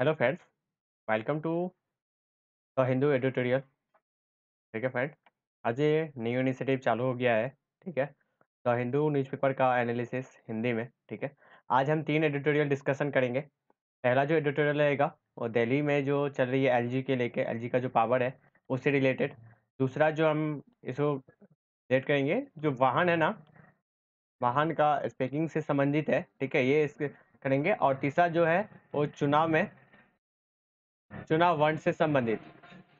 hello friends welcome to the Hindu editorial ठीक है friend आज ये न्यू इनिशिएटिव चालू हो गया है ठीक है द हिंदू न्यूज़पेपर का एनालिसिस हिंदी में ठीक है आज हम तीन एडिटोरियल डिस्कशन करेंगे पहला जो एडिटोरियल रहेगा वो दिल्ली में जो चल रही है एल के लेके एल का जो पावर है उससे रिलेटेड दूसरा जो हम इसको रेट करेंगे जो वाहन है ना वाहन का स्पीकिंग से संबंधित है ठीक है ये इस करेंगे और तीसरा जो है वो चुनाव में चुनाव बंड से संबंधित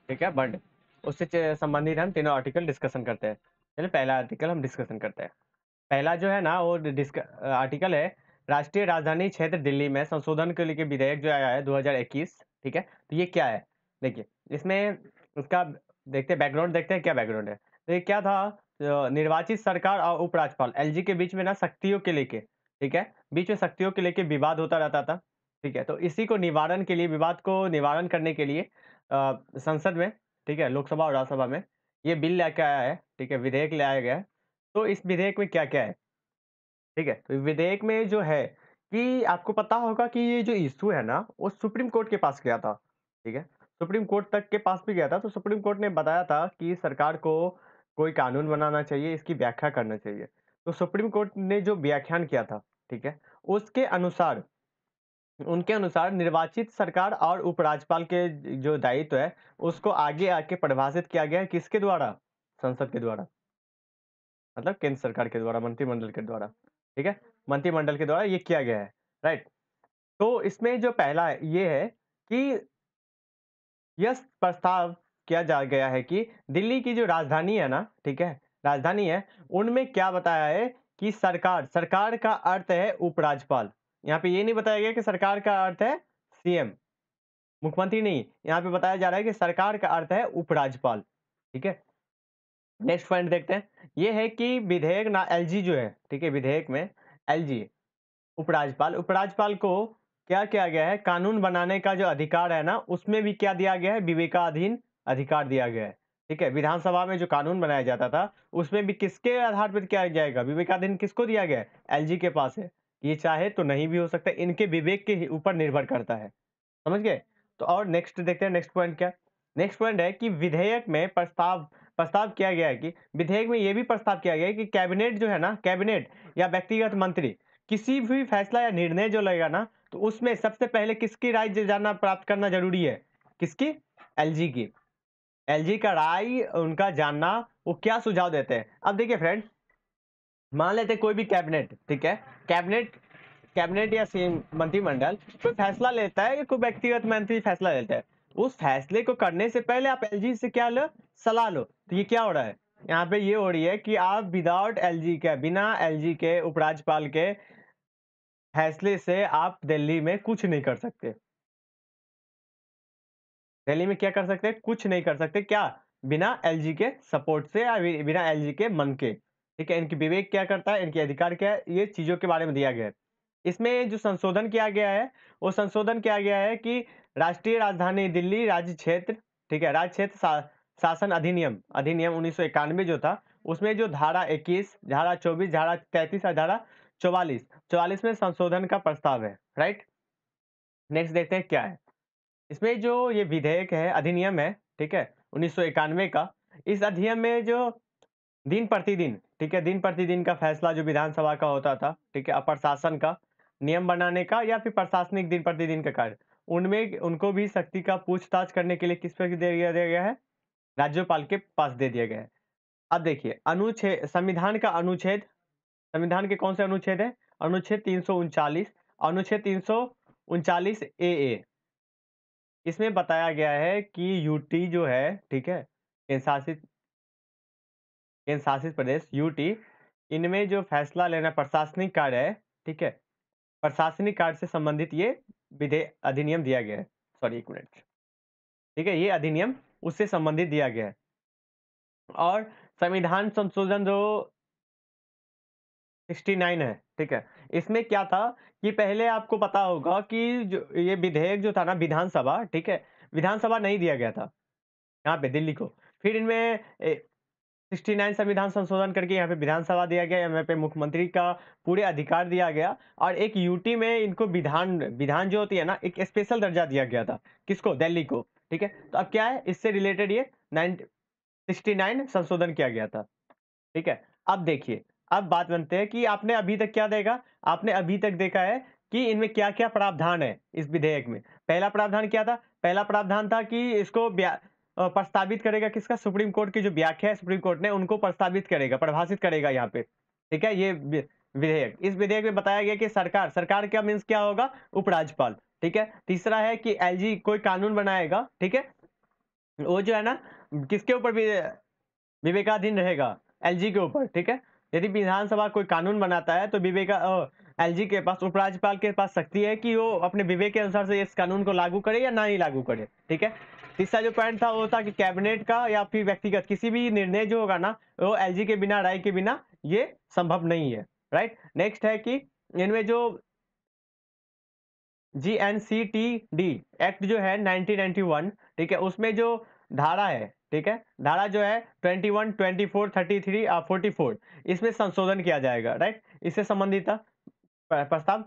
ठीक है बंड उससे संबंधित हम तीनों आर्टिकल डिस्कशन करते हैं चलिए पहला आर्टिकल हम डिस्कशन करते हैं पहला जो है ना वो डिस्क आर्टिकल है राष्ट्रीय राजधानी क्षेत्र दिल्ली में संशोधन के लिए विधेयक जो आया है 2021 ठीक है तो ये क्या है देखिए इसमें उसका देखते हैं बैकग्राउंड देखते हैं क्या बैकग्राउंड है तो ये क्या था निर्वाचित सरकार और उपराज्यपाल एलजी के बीच में ना शक्तियों के लेके ठीक है बीच में शक्तियों के लेके विवाद होता रहता था ठीक है तो इसी को निवारण के लिए विवाद को निवारण करने के लिए संसद में ठीक है लोकसभा और राज्यसभा में ये बिल लेके आया है ठीक है विधेयक ले आया गया है तो इस विधेयक में क्या क्या है ठीक है तो विधेयक में जो है कि आपको पता होगा कि ये जो इशू है ना वो सुप्रीम कोर्ट के पास गया था ठीक है सुप्रीम कोर्ट तक के पास भी गया था तो सुप्रीम कोर्ट ने बताया था कि सरकार को कोई कानून बनाना चाहिए इसकी व्याख्या करना चाहिए तो सुप्रीम कोर्ट ने जो व्याख्यान किया था ठीक है उसके अनुसार उनके अनुसार निर्वाचित सरकार और उपराज्यपाल के जो दायित्व है उसको आगे आके परिभाषित किया गया है किसके द्वारा संसद के द्वारा मतलब केंद्र सरकार के द्वारा मंत्रिमंडल के द्वारा ठीक है मंत्रिमंडल के द्वारा ये किया गया है राइट तो इसमें जो पहला ये है कि यह प्रस्ताव किया जा गया है कि दिल्ली की जो राजधानी है ना ठीक है राजधानी है उनमें क्या बताया है कि सरकार सरकार का अर्थ है उपराज्यपाल यहाँ पे ये नहीं बताया गया कि सरकार का अर्थ है सीएम मुख्यमंत्री नहीं यहाँ पे बताया जा रहा है कि सरकार का अर्थ है उपराज्यपाल ठीक है नेक्स्ट पॉइंट देखते हैं ये है कि विधेयक ना एलजी जो है ठीक है विधेयक में एलजी उपराज्यपाल उपराज्यपाल को क्या किया गया है कानून बनाने का जो अधिकार है ना उसमें भी क्या दिया गया है विवेकाधीन अधिकार दिया गया है ठीक है विधानसभा में जो कानून बनाया जाता था उसमें भी किसके आधार पर किया जाएगा विवेकाधीन किसको दिया गया है एलजी के पास है ये चाहे तो नहीं भी हो सकता इनके विवेक के ऊपर निर्भर करता है समझ गए तो और नेक्स्ट देखते हैं नेक्स्ट पॉइंट क्या नेक्स्ट पॉइंट है कि विधेयक में प्रस्ताव प्रस्ताव किया गया है कि विधेयक में यह भी प्रस्ताव किया गया है कि कैबिनेट जो है ना कैबिनेट या व्यक्तिगत मंत्री किसी भी फैसला या निर्णय जो लेगा ना तो उसमें सबसे पहले किसकी राय जानना प्राप्त करना जरूरी है किसकी एलजी की एलजी का राय उनका जानना वो क्या सुझाव देते हैं अब देखिए फ्रेंड मान लेते कोई भी कैबिनेट ठीक है कैबिनेट कैबिनेट या सीएम मंत्रिमंडल कोई फैसला लेता है कोई व्यक्तिगत मंत्री फैसला लेता है उस फैसले को करने से पहले आप एलजी से क्या लो सलाह लो तो ये क्या हो रहा है यहाँ पे ये हो रही है कि आप विदाउट एलजी के बिना एलजी के उपराज्यपाल के फैसले से आप दिल्ली में कुछ नहीं कर सकते दिल्ली में क्या कर सकते कुछ नहीं कर सकते क्या बिना एलजी के सपोर्ट से या बिना एलजी के मन के ठीक है इनकी विवेक क्या करता है इनके अधिकार क्या है ये चीज़ों के बारे में दिया गया है इसमें जो संशोधन किया गया है वो संशोधन किया गया है कि राष्ट्रीय राजधानी दिल्ली राज्य क्षेत्र ठीक है राज्य क्षेत्र सा, शासन अधिनियम अधिनियम उन्नीस जो था उसमें जो धारा 21, धारा 24, धारा 33 और धारा 44, 44 में संशोधन का प्रस्ताव है राइट नेक्स्ट देखते हैं क्या है इसमें जो ये विधेयक है अधिनियम है ठीक है उन्नीस का इस अधिनियम में जो दिन प्रतिदिन ठीक है दिन प्रतिदिन का फैसला जो विधानसभा का होता था ठीक है अपर शासन का नियम बनाने का या फिर प्रशासनिक दिन प्रतिदिन का कार्य उनमें उनको भी शक्ति का पूछताछ करने के लिए किस पर दे दिया गया है राज्यपाल के पास दे दिया गया है अब देखिए अनुच्छेद संविधान का अनुच्छेद संविधान के कौन से अनुच्छेद है अनुच्छेद तीन अनुच्छेद तीन ए ए इसमें बताया गया है कि यूटी जो है ठीक है केंद्रशासित केंद्र शासित प्रदेश यूटी इनमें जो फैसला लेना प्रशासनिक कार्य है ठीक है प्रशासनिक कार्य से संबंधित ये विधेयक अधिनियम दिया गया है सॉरी एक मिनट ठीक है ये अधिनियम उससे संबंधित दिया गया है और संविधान संशोधन जो 69 है ठीक है इसमें क्या था कि पहले आपको पता होगा कि जो ये विधेयक जो था ना विधानसभा ठीक है विधानसभा नहीं दिया गया था यहाँ पे दिल्ली को फिर इनमें सिक्सटी संविधान संशोधन करके यहाँ पे विधानसभा दिया गया यहाँ पे मुख्यमंत्री का पूरे अधिकार दिया गया और एक यूटी में इनको विधान विधान जो होती है ना एक स्पेशल दर्जा दिया गया था किसको दिल्ली को ठीक है तो अब क्या है इससे रिलेटेड ये नाइन संशोधन किया गया था ठीक है अब देखिए अब बात बनते हैं कि आपने अभी तक क्या देगा आपने अभी तक देखा है कि इनमें क्या क्या प्रावधान है इस विधेयक में पहला प्रावधान क्या था पहला प्रावधान था कि इसको प्रस्तावित करेगा किसका सुप्रीम कोर्ट की जो व्याख्या है सुप्रीम कोर्ट ने उनको प्रस्तावित करेगा परिभाषित करेगा यहाँ पे ठीक है ये विधेयक इस विधेयक में बताया गया कि सरकार सरकार का मीन्स क्या होगा उपराज्यपाल ठीक है तीसरा है कि एल कोई कानून बनाएगा ठीक है वो जो है ना किसके ऊपर विवेकाधीन रहेगा एलजी के ऊपर ठीक है यदि विधानसभा कोई कानून बनाता है तो विवेका एलजी के पास उपराज्यपाल के पास शक्ति है कि वो अपने विवेक के अनुसार से इस कानून को लागू करे या ना ही लागू करे ठीक है तीसरा जो पॉइंट था वो था कि कैबिनेट का या फिर व्यक्तिगत किसी भी निर्णय जो होगा ना वो एल के बिना राय के बिना ये संभव नहीं है राइट नेक्स्ट है कि इनमें जो G N C T D act जो है 1991 ठीक है उसमें जो धारा है ठीक है धारा जो है 21, 24, 33 और 44 इसमें संशोधन किया जाएगा राइट इससे संबंधित था प्रस्ताव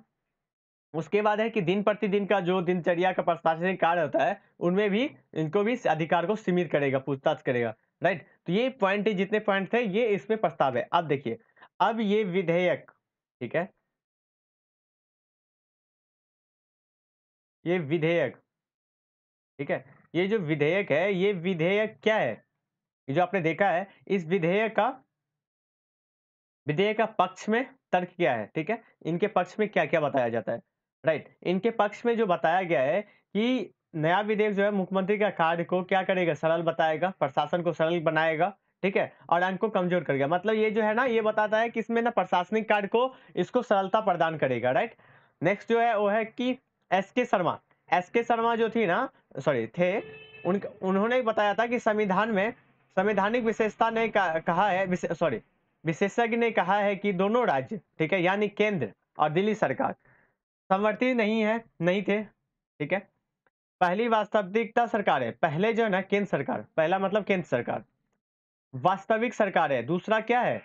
उसके बाद है कि दिन प्रतिदिन का जो दिनचर्या का प्रशासनिक कार्य होता है उनमें भी इनको भी अधिकार को सीमित करेगा पूछताछ करेगा राइट तो ये पॉइंट जितने पॉइंट थे ये इसमें प्रस्ताव है अब देखिए अब ये विधेयक ठीक है ये विधेयक ठीक है ये जो विधेयक है ये विधेयक क्या है ये जो आपने देखा है इस विधेयक का विधेयक का पक्ष में तर्क क्या है ठीक है इनके पक्ष में क्या क्या बताया जाता है राइट इनके पक्ष में जो बताया गया है कि नया विधेयक जो है मुख्यमंत्री का कार्य को क्या करेगा सरल बताएगा प्रशासन को सरल बनाएगा ठीक है और इनको को कमजोर करेगा मतलब ये जो है ना ये बताता है कि इसमें ना प्रशासनिक कार्य को इसको सरलता प्रदान करेगा राइट नेक्स्ट जो है वो है कि एस के शर्मा एस के शर्मा जो थी ना सॉरी थे उन उन्होंने बताया था कि संविधान में संवैधानिक विशेषता ने कहा है सॉरी विशेषज्ञ ने कहा है कि दोनों राज्य ठीक है यानी केंद्र और दिल्ली सरकार समर्थी नहीं है नहीं थे ठीक है पहली वास्तविकता सरकार है पहले जो है ना केंद्र सरकार पहला मतलब केंद्र सरकार वास्तविक सरकार है दूसरा क्या है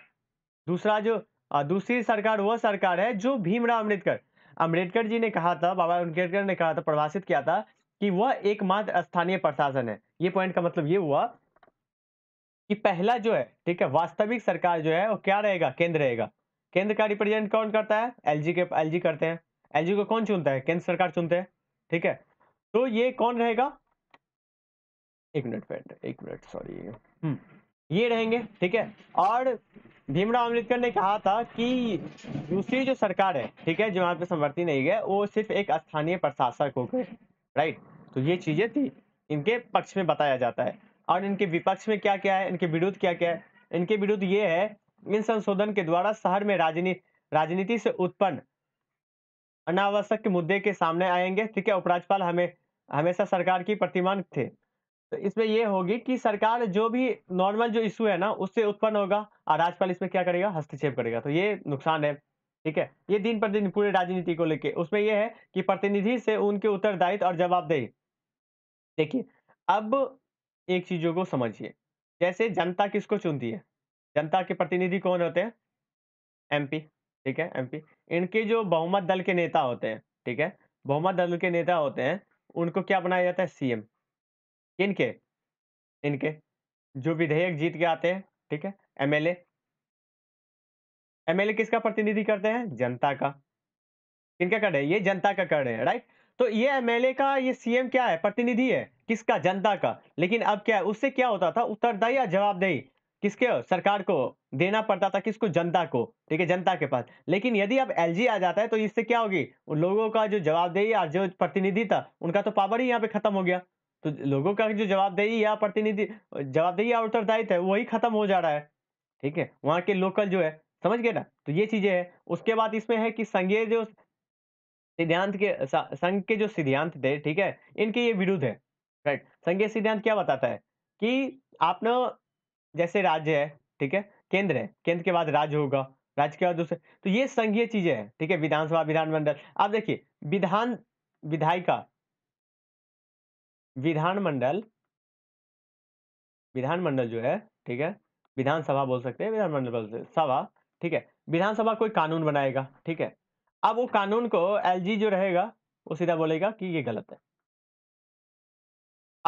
दूसरा जो दूसरी सरकार वह सरकार है जो भीमराव अम्बेडकर अम्बेडकर जी ने कहा था बाबा अम्बेडकर ने कहा था प्रभाषित किया था कि वह एकमात्र स्थानीय प्रशासन है ये पॉइंट का मतलब ये हुआ कि पहला जो है ठीक है वास्तविक सरकार जो है वो क्या रहेगा केंद्र रहेगा केंद्र का रिप्रेजेंट कौन करता है एलजी के एलजी करते हैं एलजी को कौन चुनता है केंद्र सरकार चुनते हैं ठीक है तो ये कौन रहेगा एक मिनट पेट एक मिनट सॉरी हम्म, ये रहेंगे ठीक है और भीमराव अम्बेडकर ने कहा था कि दूसरी जो सरकार है ठीक है जमात पे समर्थि नहीं है वो सिर्फ एक स्थानीय प्रशासक हो गए राइट तो ये चीजें थी इनके पक्ष में बताया जाता है और इनके विपक्ष में क्या क्या है इनके विरुद्ध क्या क्या है इनके विरुद्ध ये है इन संशोधन के द्वारा शहर में राजनी राजनीति से उत्पन्न अनावश्यक मुद्दे के सामने आएंगे ठीक है उपराज्यपाल हमें हमेशा सरकार की प्रतिमान थे तो इसमें यह होगी कि सरकार जो भी नॉर्मल जो इशू है ना उससे उत्पन्न होगा और राज्यपाल इसमें क्या करेगा हस्तक्षेप करेगा तो ये नुकसान है ठीक है ये दिन दिन पूरे राजनीति को लेके उसमें यह है कि प्रतिनिधि से उनके उत्तरदायित्व और जवाबदेही देखिए अब एक चीज़ों को समझिए जैसे जनता किसको चुनती है जनता के प्रतिनिधि कौन होते हैं एमपी ठीक है एमपी इनके जो बहुमत दल के नेता होते हैं ठीक है बहुमत दल के नेता होते हैं उनको क्या बनाया जाता है सीएम इनके इनके जो विधेयक जीत के आते हैं ठीक है एमएलए एमएलए किसका प्रतिनिधि करते हैं जनता का इनका कार्ड है ये जनता का कार्ड है राइट तो ये एमएलए का ये सीएम क्या है प्रतिनिधि है किसका जनता का लेकिन अब क्या है उससे क्या होता था उत्तरदायी या जवाबदेही किसके सरकार को देना पड़ता था किसको जनता को ठीक है जनता के पास लेकिन यदि अब एलजी आ जाता है तो इससे क्या होगी उन लोगों का जो जवाबदेही या जो प्रतिनिधि था उनका तो पावर ही यहाँ पे खत्म हो गया तो लोगों का जो जवाबदेही या प्रतिनिधि जवाबदेही या उत्तरदायित्व है वही खत्म हो जा रहा है ठीक है वहाँ के लोकल जो है समझ गए ना तो ये चीजें है उसके बाद इसमें है कि संघीय जो सिद्धांत के संघ के जो सिद्धांत थे ठीक है इनके ये विरुद्ध है राइट संघ के सिद्धांत क्या बताता है कि आपने जैसे राज्य है ठीक है केंद्र है केंद्र के बाद राज्य होगा राज्य के बाद दूसरे तो ये संघीय चीजें हैं ठीक है विधानसभा विधानमंडल आप देखिए विधान विधायिका विधानमंडल विधानमंडल जो है ठीक है विधानसभा बोल सकते हैं विधानमंडल बोल सकते सभा ठीक है विधानसभा कोई कानून बनाएगा ठीक है अब वो कानून को एलजी जो रहेगा वो सीधा बोलेगा कि ये गलत है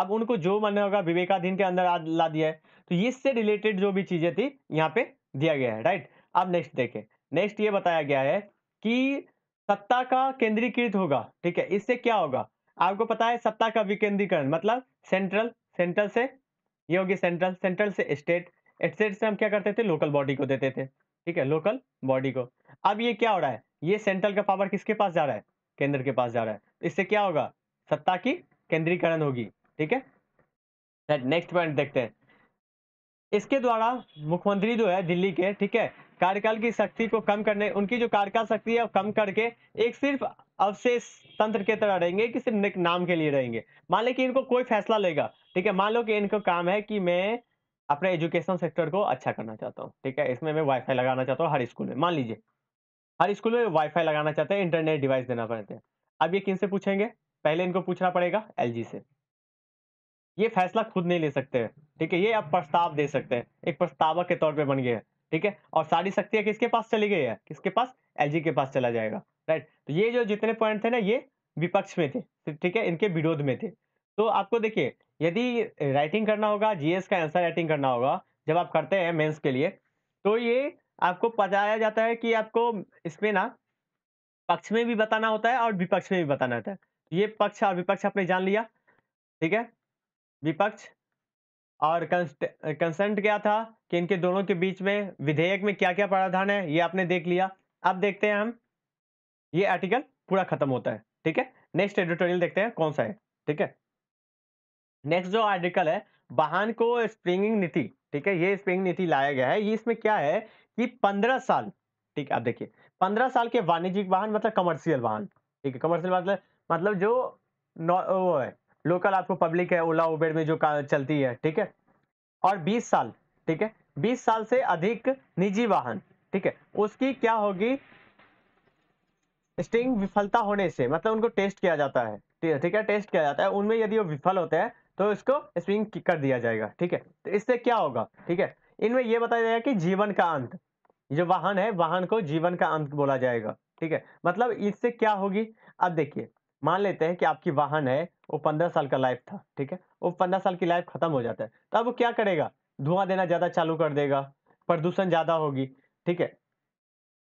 अब उनको जो मन होगा विवेकाधीन के अंदर ला दिया है तो इससे रिलेटेड जो भी चीजें थी यहाँ पे दिया गया है राइट अब नेक्स्ट देखें नेक्स्ट ये बताया गया है कि सत्ता का केंद्रीकृत होगा ठीक है इससे क्या होगा आपको पता है सत्ता का विकेंद्रीकरण मतलब सेंट्रल सेंट्रल से ये होगी सेंट्रल सेंट्रल से स्टेट स्टेट से हम क्या करते थे लोकल बॉडी को देते थे ठीक है लोकल बॉडी को अब ये क्या हो रहा है ये सेंट्रल का पावर किसके पास जा रहा है केंद्र के पास जा रहा है इससे क्या होगा सत्ता की केंद्रीकरण होगी ठीक है नेक्स्ट पॉइंट देखते हैं इसके द्वारा मुख्यमंत्री जो है दिल्ली के ठीक है कार्यकाल की शक्ति को कम करने उनकी जो कार्यकाल शक्ति है कम करके एक सिर्फ अवशेष तंत्र के तरह रहेंगे कि सिर्फ नाम के लिए रहेंगे मान लें कि इनको कोई फैसला लेगा ठीक है मान लो कि इनको काम है कि मैं अपने एजुकेशन सेक्टर को अच्छा करना चाहता हूँ ठीक है इसमें मैं वाईफाई लगाना चाहता हूँ हर स्कूल में मान लीजिए हर स्कूल में वाईफाई लगाना चाहते हैं इंटरनेट डिवाइस देना पड़ते हैं अब ये किन से पूछेंगे पहले इनको पूछना पड़ेगा एल से ये फैसला खुद नहीं ले सकते ठीक है ये आप प्रस्ताव दे सकते हैं एक प्रस्तावक के तौर पर बन गए ठीक है और सारी शक्तियाँ किसके पास चली गई है किसके पास एल के पास चला जाएगा राइट तो ये जो जितने पॉइंट थे ना ये विपक्ष में थे ठीक है इनके विरोध में थे तो आपको देखिए यदि राइटिंग करना होगा जीएस का आंसर राइटिंग करना होगा जब आप करते हैं मेंस के लिए तो ये आपको बताया जाता है कि आपको इसमें ना पक्ष में भी बताना होता है और विपक्ष में भी बताना होता है ये पक्ष और विपक्ष आपने जान लिया ठीक है विपक्ष और कंसेंट क्या था कि इनके दोनों के बीच में विधेयक में क्या क्या प्रावधान है ये आपने देख लिया अब देखते हैं हम ये आर्टिकल पूरा खत्म होता है ठीक है नेक्स्ट एडिटोरियल देखते हैं कौन सा है ठीक है नेक्स्ट जो आर्टिकल है वाहन को स्प्रिंगिंग नीति ठीक है ये स्प्रिंग नीति लाया गया है ये इसमें क्या है कि पंद्रह साल ठीक आप देखिए पंद्रह साल के वाणिज्यिक वाहन मतलब कमर्शियल वाहन ठीक है कमर्शियल मतलब मतलब जो वो है लोकल आपको पब्लिक है ओला उबेर में जो चलती है ठीक है और बीस साल ठीक है बीस साल से अधिक निजी वाहन ठीक है उसकी क्या होगी स्टिंग विफलता होने से मतलब उनको टेस्ट किया जाता है ठीक है टेस्ट किया जाता है उनमें यदि वो विफल होते हैं तो इसको स्विंग कर दिया जाएगा ठीक है तो इससे क्या होगा ठीक है इनमें यह बताया जाएगा कि जीवन का अंत जो वाहन है वाहन को जीवन का अंत बोला जाएगा ठीक है मतलब इससे क्या होगी अब देखिए मान लेते हैं कि आपकी वाहन है वो पंद्रह साल का लाइफ था ठीक है वो पंद्रह साल की लाइफ खत्म हो जाता है तो अब वो क्या करेगा धुआं देना ज़्यादा चालू कर देगा प्रदूषण ज़्यादा होगी ठीक है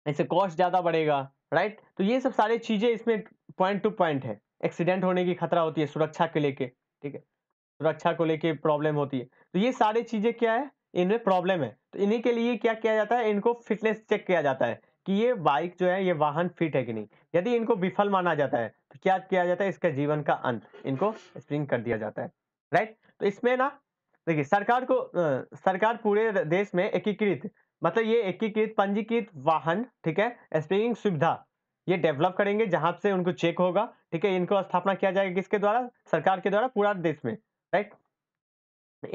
इससे कॉस्ट ज़्यादा बढ़ेगा राइट तो ये सब सारी चीज़ें इसमें पॉइंट टू पॉइंट है एक्सीडेंट होने की खतरा होती है सुरक्षा के लेके ठीक है सुरक्षा को लेके प्रॉब्लम होती है तो ये सारी चीज़ें क्या है इनमें प्रॉब्लम है तो इन्हीं के लिए क्या किया जाता है इनको फिटनेस चेक किया जाता है कि ये बाइक जो है ये वाहन फिट है कि नहीं यदि इनको विफल माना जाता है तो क्या किया जाता है इसका जीवन का अंत इनको स्प्रिंग कर दिया जाता है राइट तो इसमें ना देखिए सरकार को आ, सरकार पूरे देश में एकीकृत मतलब ये एकीकृत पंजीकृत वाहन ठीक है स्प्रिंग सुविधा ये डेवलप करेंगे जहां से उनको चेक होगा ठीक है इनको स्थापना किया जाएगा किसके द्वारा सरकार के द्वारा पूरा देश में राइट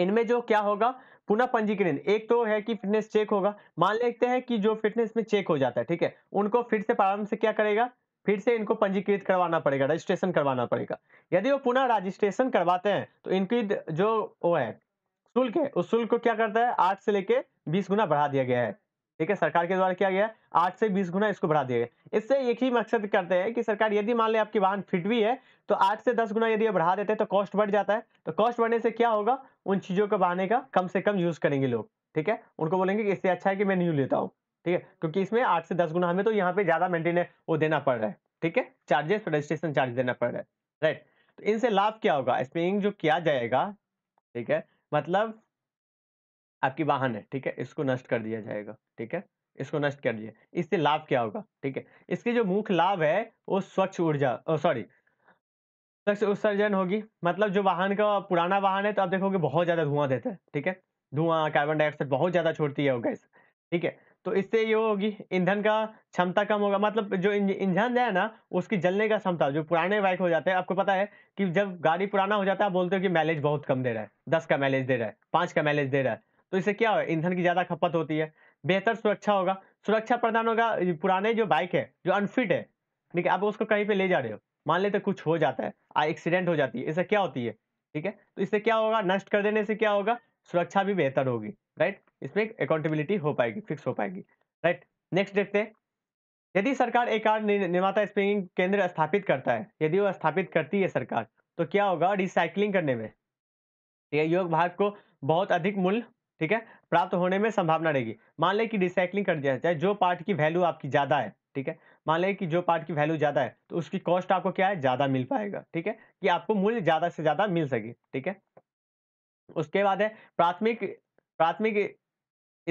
इनमें जो क्या होगा पुनः पंजीकरण एक तो है कि फिटनेस चेक होगा मान लेते हैं कि जो फिटनेस में चेक हो जाता है ठीक है उनको फिर से प्रारंभ से क्या करेगा फिर से इनको पंजीकृत करवाना पड़ेगा रजिस्ट्रेशन करवाना पड़ेगा यदि वो पुनः रजिस्ट्रेशन करवाते हैं तो इनकी जो वो है शुल्क है उस शुल्क को क्या करता है आठ से लेके बीस गुना बढ़ा दिया गया है ठीक है सरकार के द्वारा किया गया आठ से बीस गुना इसको बढ़ा दिया गया इससे एक ही मकसद करते हैं कि सरकार यदि मान ले आपकी वाहन फिट भी है तो आठ से दस गुना यदि बढ़ा देते हैं तो कॉस्ट बढ़ जाता है तो कॉस्ट बढ़ने से क्या होगा उन चीज़ों को बहाने का कम से कम यूज़ करेंगे लोग ठीक है उनको बोलेंगे इससे अच्छा है कि मैं न्यू लेता हूँ ठीक है क्योंकि इसमें आठ से दस गुना हमें तो यहाँ पे ज़्यादा मेंटेनेंस वो देना पड़ रहा है ठीक है चार्जेस रजिस्ट्रेशन चार्ज देना पड़ रहा है राइट तो इनसे लाभ क्या होगा स्पेइंग जो किया जाएगा ठीक है मतलब आपकी वाहन है ठीक है इसको नष्ट कर दिया जाएगा ठीक है इसको नष्ट कर दिया इससे लाभ क्या होगा ठीक है इसके जो मुख्य लाभ है वो स्वच्छ ऊर्जा सॉरी स्वच्छ उत्सर्जन होगी मतलब जो वाहन का पुराना वाहन है तो आप देखोगे बहुत ज्यादा धुआं देता है ठीक है धुआं कार्बन डाइऑक्साइड बहुत ज्यादा छोड़ती है वो गैस ठीक है तो इससे ये होगी ईंधन का क्षमता कम होगा मतलब जो इंजन है ना उसकी जलने का क्षमता जो पुराने बाइक हो जाते हैं आपको पता है कि जब गाड़ी पुराना हो जाता है बोलते हो कि माइलेज बहुत कम दे रहा है दस का माइलेज दे रहा है पाँच का माइलेज दे रहा है तो इससे क्या होगा ईंधन की ज़्यादा खपत होती है बेहतर सुरक्षा होगा सुरक्षा प्रदान होगा पुराने जो बाइक है जो अनफिट है ठीक है आप उसको कहीं पे ले जा रहे हो मान लेते कुछ हो जाता है एक्सीडेंट हो जाती है इससे क्या होती है ठीक है तो इससे क्या होगा नष्ट कर देने से क्या होगा सुरक्षा भी बेहतर होगी राइट इसमें अकाउंटेबिलिटी हो पाएगी फिक्स हो पाएगी राइट नेक्स्ट देखते हैं यदि सरकार एक कार निर्माता स्पिनिंग केंद्र स्थापित करता है यदि वो स्थापित करती है सरकार तो क्या होगा रिसाइकलिंग करने में योग भाग को बहुत अधिक मूल्य ठीक है प्राप्त होने में संभावना रहेगी मान लें कि रिसाइकलिंग कर दिया जाए जो पार्ट की वैल्यू आपकी ज़्यादा है ठीक है मान लें कि जो पार्ट की वैल्यू ज़्यादा है तो उसकी कॉस्ट आपको क्या है ज़्यादा मिल पाएगा ठीक है कि आपको मूल्य ज़्यादा से ज़्यादा मिल सके ठीक है उसके बाद है प्राथमिक प्राथमिक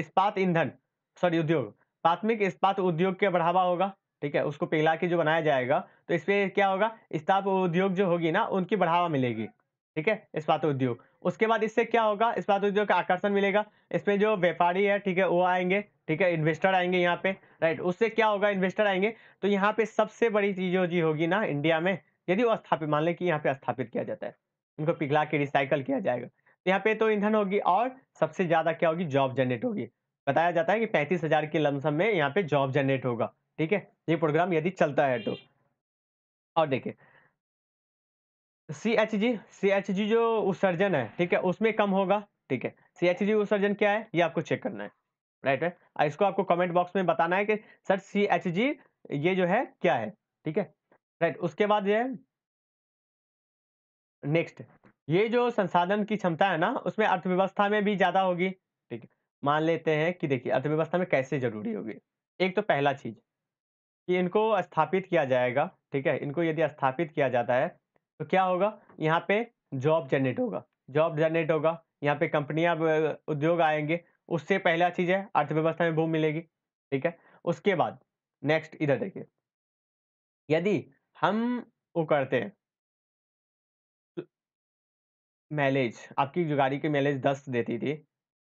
इस्पात ईंधन सॉरी उद्योग प्राथमिक इस्पात उद्योग के बढ़ावा होगा ठीक है उसको पिघला के जो बनाया जाएगा तो इसमें क्या होगा इस्पात उद्योग जो होगी ना उनकी बढ़ावा मिलेगी ठीक है इस्पात उद्योग उसके बाद इससे क्या होगा इस बात जो आकर्षण मिलेगा इसमें जो व्यापारी है ठीक है वो आएंगे ठीक है इन्वेस्टर आएंगे यहाँ पे राइट उससे क्या होगा इन्वेस्टर आएंगे तो यहाँ पे सबसे बड़ी चीज जी होगी ना इंडिया में यदि वो स्थापित मान लें कि यहाँ पे स्थापित किया जाता है उनको पिघला के रिसाइकल किया जाएगा तो यहाँ पे तो ईंधन होगी और सबसे ज़्यादा क्या होगी जॉब जनरेट होगी बताया जाता है कि पैंतीस हज़ार के लमसम में यहाँ पे जॉब जनरेट होगा ठीक है ये प्रोग्राम यदि चलता है तो और देखिये C H G C H G जो उत्सर्जन है ठीक है उसमें कम होगा ठीक है सी एच जी उत्सर्जन क्या है ये आपको चेक करना है राइट है इसको आपको कमेंट बॉक्स में बताना है कि सर सी एच जी ये जो है क्या है ठीक है राइट उसके बाद ये नेक्स्ट ये जो संसाधन की क्षमता है ना उसमें अर्थव्यवस्था में भी ज़्यादा होगी ठीक है मान लेते हैं कि देखिए अर्थव्यवस्था में कैसे जरूरी होगी एक तो पहला चीज़ कि इनको स्थापित किया जाएगा ठीक है इनको यदि स्थापित किया जाता है तो क्या होगा यहाँ पे जॉब जनरेट होगा जॉब जनरेट होगा यहाँ पे कंपनियां उद्योग आएंगे उससे पहला चीज़ है अर्थव्यवस्था में भूम मिलेगी ठीक है उसके बाद नेक्स्ट इधर देखिए यदि हम वो करते हैं मैलेज तो आपकी जो गाड़ी की मैलेज दस देती थी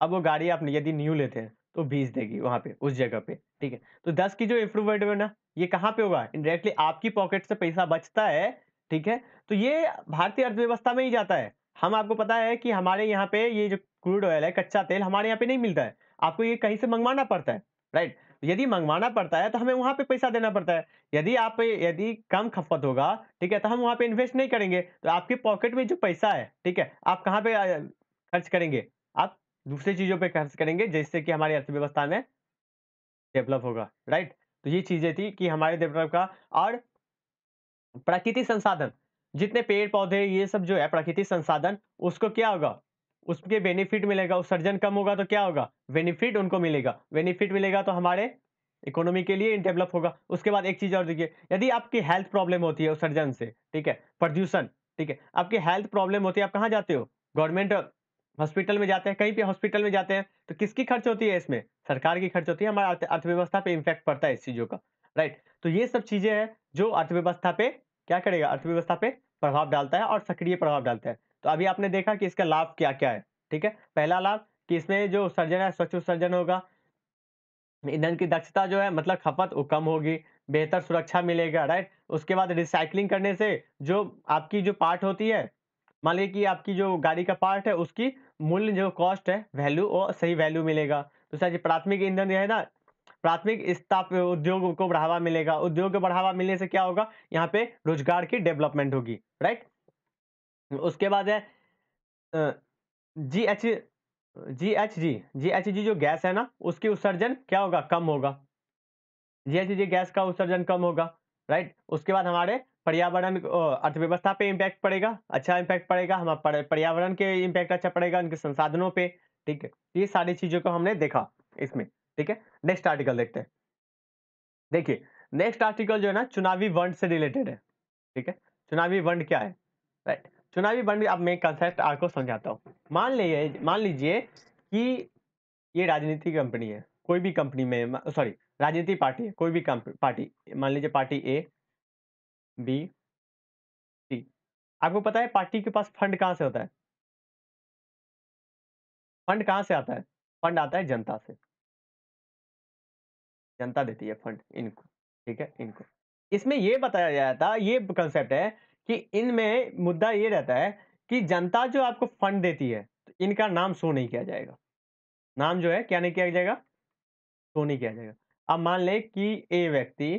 अब वो गाड़ी आप यदि न्यू लेते हैं तो बीस देगी वहाँ पे उस जगह पे ठीक है तो दस की जो इम्प्रूवमेंट है ना ये कहाँ पे होगा इनडायरेक्टली आपकी पॉकेट से पैसा बचता है ठीक है तो ये भारतीय अर्थव्यवस्था में ही जाता है हम आपको पता है कि हमारे यहाँ पे ये जो क्रूड ऑयल है कच्चा तेल हमारे यहाँ पे नहीं मिलता है आपको ये कहीं से मंगवाना पड़ता है राइट यदि मंगवाना पड़ता है तो हमें वहाँ पे पैसा देना पड़ता है यदि आप यदि कम खपत होगा ठीक है तो हम वहाँ पे इन्वेस्ट नहीं करेंगे तो आपके पॉकेट में जो पैसा है ठीक है आप कहाँ पे खर्च करेंगे आप दूसरी चीज़ों पे खर्च करेंगे जिससे कि हमारी अर्थव्यवस्था में डेवलप होगा राइट तो ये चीज़ें थी कि हमारे डेवलप का और प्राकृतिक संसाधन जितने पेड़ पौधे ये सब जो है प्राकृतिक संसाधन उसको क्या होगा उसके बेनिफिट मिलेगा उत्सर्जन कम होगा तो क्या होगा बेनिफिट उनको मिलेगा बेनिफिट मिलेगा तो हमारे इकोनॉमी के लिए डेवलप होगा उसके बाद एक चीज़ और देखिए यदि आपकी हेल्थ प्रॉब्लम होती है उत्सर्जन से ठीक है प्रदूषण ठीक है आपकी हेल्थ प्रॉब्लम होती है आप कहाँ जाते हो गवर्नमेंट हॉस्पिटल में जाते हैं कहीं भी हॉस्पिटल में जाते हैं तो किसकी खर्च होती है इसमें सरकार की खर्च होती है हमारे अर्थव्यवस्था पे इम्पैक्ट पड़ता है इस चीज़ों का राइट तो ये सब चीजें हैं जो अर्थव्यवस्था पे क्या करेगा अर्थव्यवस्था पे प्रभाव डालता है और सक्रिय प्रभाव डालता है तो अभी आपने देखा कि इसका लाभ क्या क्या है ठीक है पहला लाभ कि इसमें जो उत्सर्जन है स्वच्छ उत्सर्जन होगा ईंधन की दक्षता जो है मतलब खपत वो कम होगी बेहतर सुरक्षा मिलेगा राइट उसके बाद रिसाइकलिंग करने से जो आपकी जो पार्ट होती है मान लीजिए कि आपकी जो गाड़ी का पार्ट है उसकी मूल्य जो कॉस्ट है वैल्यू वो सही वैल्यू मिलेगा दूसरा तो जो प्राथमिक ईंधन है ना प्राथमिक स्थाप उद्योग को बढ़ावा मिलेगा उद्योग को बढ़ावा मिलने से क्या होगा यहाँ पे रोजगार की डेवलपमेंट होगी राइट उसके बाद है G H G H G G H G जो गैस है ना उसकी उत्सर्जन क्या होगा कम होगा जी एच जी गैस का उत्सर्जन कम होगा राइट उसके बाद हमारे पर्यावरण अर्थव्यवस्था पे इम्पैक्ट पड़ेगा अच्छा इम्पैक्ट पड़ेगा हमारे पर्यावरण के इम्पैक्ट अच्छा पड़ेगा उनके संसाधनों पे ठीक है ये सारी चीज़ों को हमने देखा इसमें ठीक है नेक्स्ट आर्टिकल देखते हैं देखिए नेक्स्ट आर्टिकल जो है ना चुनावी वंड से रिलेटेड है ठीक है चुनावी वंड क्या है राइट चुनावी वंड अब मैं कंसेप्ट आपको समझाता हूँ मान लीजिए मान लीजिए कि ये राजनीति कंपनी है कोई भी कंपनी में सॉरी राजनीति पार्टी है कोई भी पार्टी मान लीजिए पार्टी ए बी सी आपको पता है पार्टी के पास फंड कहाँ से होता है फंड कहाँ से आता है फंड आता है जनता से जनता देती है फंड इनको ठीक है इनको इसमें यह बताया गया था ये कंसेप्ट है कि इनमें मुद्दा ये रहता है कि जनता जो आपको फंड देती है तो इनका नाम शो नहीं किया जाएगा नाम जो है क्या नहीं किया जाएगा शो नहीं किया जाएगा अब मान लें कि ए व्यक्ति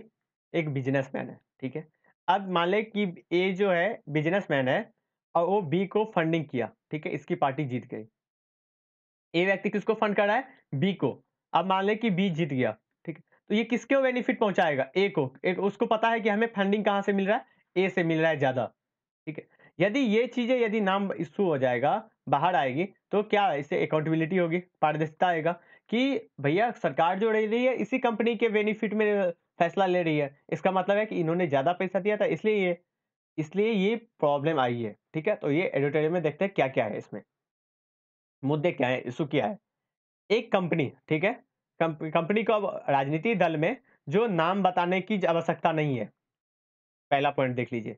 एक बिजनेसमैन है ठीक है अब मान लें कि ए जो है बिजनेसमैन है और वो बी को फंडिंग किया ठीक है इसकी पार्टी जीत गई ए व्यक्ति किसको फंड कर रहा है बी को अब मान लें कि बी जीत गया तो ये किसके बेनिफिट पहुंचाएगा ए को ए, उसको पता है कि हमें फंडिंग कहाँ से मिल रहा है ए से मिल रहा है ज़्यादा ठीक है यदि ये चीज़ें यदि नाम इशू हो जाएगा बाहर आएगी तो क्या इससे अकाउंटेबिलिटी होगी पारदर्शिता आएगा कि भैया सरकार जो रही है इसी कंपनी के बेनिफिट में फैसला ले रही है इसका मतलब है कि इन्होंने ज़्यादा पैसा दिया था इसलिए ये इसलिए ये प्रॉब्लम आई है ठीक है तो ये एडिटोरियल में देखते हैं क्या क्या है इसमें मुद्दे क्या है इशू क्या है एक कंपनी ठीक है कंपनी को अब राजनीति दल में जो नाम बताने की आवश्यकता नहीं है पहला पॉइंट देख लीजिए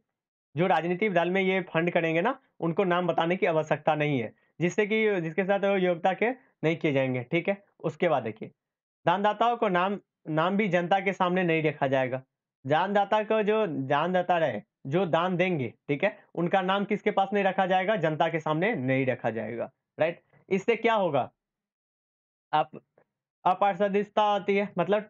जो राजनीतिक दल में ये फंड करेंगे ना उनको नाम बताने की आवश्यकता नहीं है जिससे कि जिसके साथ योग्यता के नहीं किए जाएंगे ठीक है उसके बाद देखिए दानदाताओं को नाम नाम भी जनता के सामने नहीं रखा जाएगा दानदाता को जो दानदाता रहे जो दान देंगे ठीक है उनका नाम किसके पास नहीं रखा जाएगा जनता के सामने नहीं रखा जाएगा राइट इससे क्या होगा आप अपारदर्शिता आती है मतलब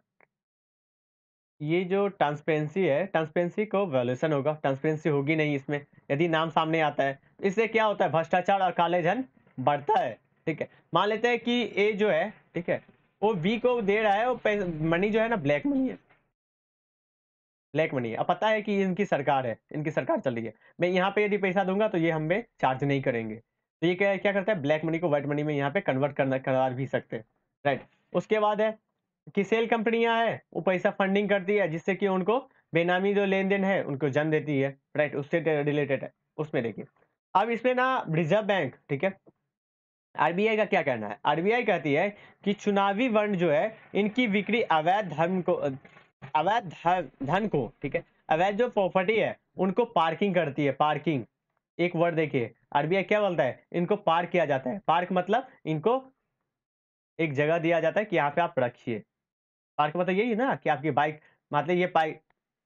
ये जो ट्रांसपेरेंसी है ट्रांसपेरेंसी को वैल्यूशन होगा ट्रांसपेरेंसी होगी नहीं इसमें यदि नाम सामने आता है इससे क्या होता है भ्रष्टाचार और काले धन बढ़ता है ठीक है मान लेते हैं कि ए जो है ठीक है वो बी को दे रहा है वो मनी जो है ना ब्लैक मनी है ब्लैक मनी है अब पता है कि इनकी सरकार है इनकी सरकार चल रही है मैं यहाँ पे यदि पैसा दूंगा तो ये हमें चार्ज नहीं करेंगे तो ये क्या क्या करता है ब्लैक मनी को व्हाइट मनी में यहाँ पे कन्वर्ट करना करा भी सकते हैं राइट उसके बाद है कि सेल कंपनियां है वो पैसा फंडिंग करती है जिससे कि उनको बेनामी जो लेन देन है उनको जन्म देती है राइट उससे रिलेटेड है उसमें देखिए अब इसमें ना रिजर्व बैंक ठीक है आरबीआई का क्या कहना है आरबीआई कहती है कि चुनावी वर्ण जो है इनकी बिक्री अवैध धन को अवैध धन को ठीक है अवैध जो प्रॉपर्टी है उनको पार्किंग करती है पार्किंग एक वर्ड देखिए आरबीआई क्या बोलता है इनको पार्क किया जाता है पार्क मतलब इनको एक जगह दिया जाता है कि यहाँ पे आप रखिए पार्क मतलब यही ना कि आपकी बाइक मतलब ये बाइक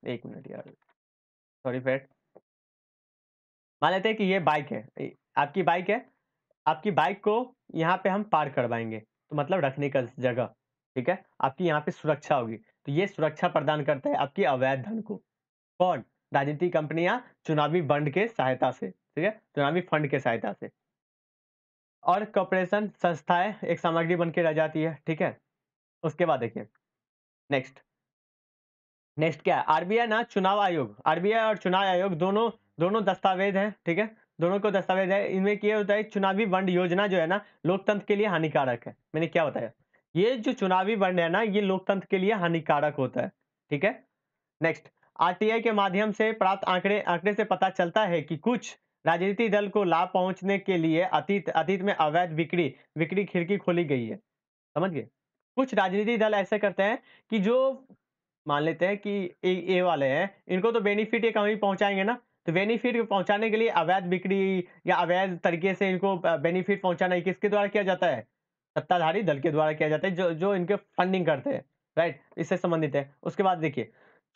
एक मिनट यार सॉरी फ्रेंड मान लेते हैं कि ये बाइक है आपकी बाइक है आपकी बाइक को यहाँ पे हम पार्क करवाएंगे तो मतलब रखने का जगह ठीक है आपकी यहाँ पे सुरक्षा होगी तो ये सुरक्षा प्रदान करता है आपकी अवैध धन को कौन राजनीतिक कंपनियां चुनावी बंड के सहायता से ठीक है चुनावी फंड के सहायता से और कॉपरेशन संस्थाएं एक सामग्री बन के रह जाती है ठीक है उसके बाद देखिए नेक्स्ट नेक्स्ट क्या है आरबीआई ना चुनाव आयोग आरबीआई और चुनाव आयोग दोनों दोनों दस्तावेज हैं ठीक है दोनों को दस्तावेज है इनमें क्या होता है चुनावी बंड योजना जो है ना लोकतंत्र के लिए हानिकारक है मैंने क्या बताया ये जो चुनावी बंड है ना ये लोकतंत्र के लिए हानिकारक होता है ठीक है नेक्स्ट आरटीआई के माध्यम से प्राप्त आंकड़े आंकड़े से पता चलता है कि कुछ राजनीतिक दल को लाभ पहुंचने के लिए अतीत अतीत में अवैध बिक्री बिक्री खिड़की खोली गई है समझ गए कुछ राजनीतिक दल ऐसे करते हैं कि जो मान लेते हैं कि ए, ए वाले हैं इनको तो बेनिफिट ये कहीं पहुंचाएंगे ना तो बेनिफिट पहुंचाने के लिए अवैध बिक्री या अवैध तरीके से इनको बेनिफिट पहुंचाना किसके द्वारा किया जाता है सत्ताधारी दल के द्वारा किया जाता है जो जो इनके फंडिंग करते हैं राइट इससे संबंधित है उसके बाद देखिए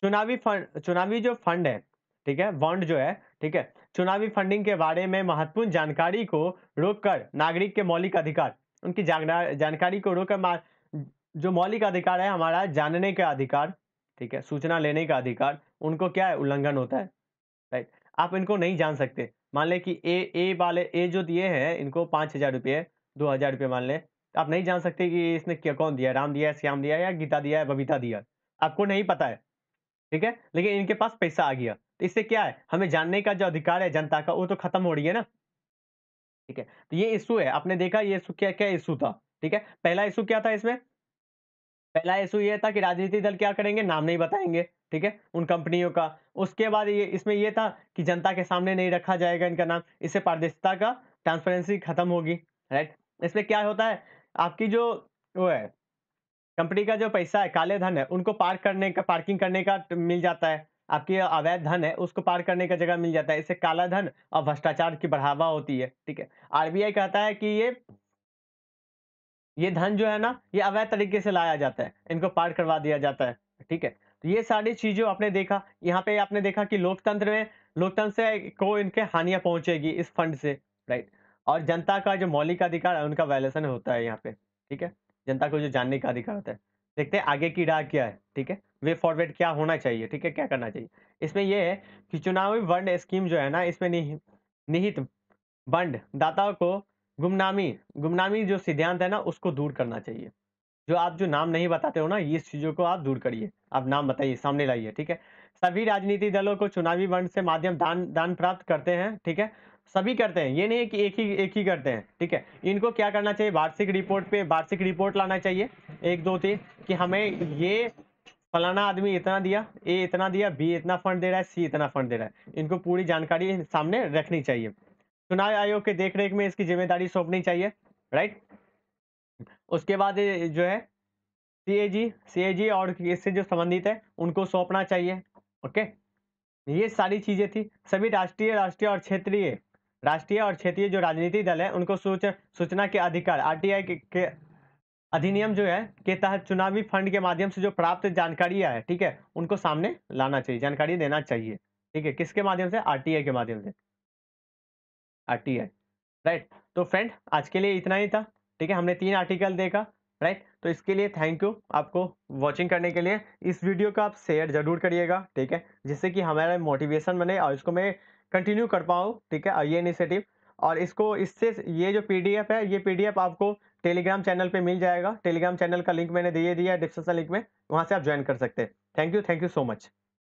चुनावी फंड चुनावी जो फंड है ठीक है बॉन्ड जो है ठीक है चुनावी फंडिंग के बारे में महत्वपूर्ण जानकारी को रोककर नागरिक के मौलिक अधिकार उनकी जानकारी को रोककर जो मौलिक अधिकार है हमारा जानने का अधिकार ठीक है सूचना लेने का अधिकार उनको क्या है उल्लंघन होता है राइट आप इनको नहीं जान सकते मान लें कि ए ए वाले ए जो दिए हैं इनको पाँच हज़ार रुपये दो हज़ार रुपये मान लें आप नहीं जान सकते कि इसने क्या कौन दिया राम दिया है श्याम दिया है या गीता दिया है बबीता दिया आपको नहीं पता है ठीक है लेकिन इनके पास पैसा आ गया तो इससे क्या है हमें जानने का जो अधिकार है जनता का वो तो खत्म हो रही है ना ठीक है तो ये इशू है आपने देखा ये इशू क्या क्या इशू था ठीक है पहला इशू क्या था इसमें पहला इशू ये था कि राजनीतिक दल क्या करेंगे नाम नहीं बताएंगे ठीक है उन कंपनियों का उसके बाद ये इसमें ये था कि जनता के सामने नहीं रखा जाएगा इनका नाम इससे पारदर्शिता का ट्रांसपेरेंसी खत्म होगी राइट इसमें क्या होता है आपकी जो वो है कंपनी का जो पैसा है काले धन है उनको पार्क करने का पार्किंग करने का मिल जाता है आपकी अवैध धन है उसको पार करने का जगह मिल जाता है इससे काला धन और भ्रष्टाचार की बढ़ावा होती है ठीक है आरबीआई कहता है कि ये ये धन जो है ना ये अवैध तरीके से लाया जाता है इनको पार करवा दिया जाता है ठीक है तो ये सारी चीजों आपने देखा यहाँ पे आपने देखा कि लोकतंत्र में लोकतंत्र से को इनके हानियां पहुंचेगी इस फंड से राइट और जनता का जो मौलिक अधिकार है उनका वायलेशन होता है यहाँ पे ठीक है जनता को जो जानने का अधिकार होता है देखते हैं आगे की राह क्या है ठीक है वे फॉरवर्ड क्या होना चाहिए ठीक है क्या करना चाहिए इसमें यह है कि चुनावी बंड स्कीम जो है ना इसमें निहित बंड दाताओं को गुमनामी गुमनामी जो सिद्धांत है ना उसको दूर करना चाहिए जो आप जो नाम नहीं बताते हो ना ये चीज़ों को आप दूर करिए आप नाम बताइए सामने लाइए ठीक है सभी राजनीतिक दलों को चुनावी बंड से माध्यम दान दान प्राप्त करते हैं ठीक है सभी करते हैं ये नहीं है कि एक ही एक ही करते हैं ठीक है इनको क्या करना चाहिए वार्षिक रिपोर्ट पे वार्षिक रिपोर्ट लाना चाहिए एक दो तीन कि हमें ये फलाना आदमी इतना दिया ए इतना दिया बी इतना फंड दे रहा है सी इतना फंड दे रहा है इनको पूरी जानकारी सामने रखनी चाहिए चुनाव आयोग के देख में इसकी जिम्मेदारी सौंपनी चाहिए राइट उसके बाद जो है सी ए सी ए जी और इससे जो संबंधित है उनको सौंपना चाहिए ओके ये सारी चीज़ें थी सभी राष्ट्रीय राष्ट्रीय और क्षेत्रीय राष्ट्रीय और क्षेत्रीय जो राजनीतिक दल है उनको सूच सूचना के अधिकार आरटीआई के, के अधिनियम जो है के तहत चुनावी फंड के माध्यम से जो प्राप्त जानकारियां है ठीक है उनको सामने लाना चाहिए जानकारी देना चाहिए ठीक है किसके माध्यम से आरटीआई के माध्यम से आरटीआई राइट तो फ्रेंड आज के लिए इतना ही था ठीक है हमने तीन आर्टिकल देखा राइट तो इसके लिए थैंक यू आपको वॉचिंग करने के लिए इस वीडियो का आप शेयर जरूर करिएगा ठीक है जिससे कि हमारा मोटिवेशन बने और इसको मैं कंटिन्यू कर पाओ ठीक है ये इनिशिएटिव और इसको इससे ये जो पीडीएफ है ये पीडीएफ आपको टेलीग्राम चैनल पे मिल जाएगा टेलीग्राम चैनल का लिंक मैंने दिए दिया है डिस्क्रिप्शन लिंक में वहाँ से आप ज्वाइन कर सकते हैं thank you thank you so much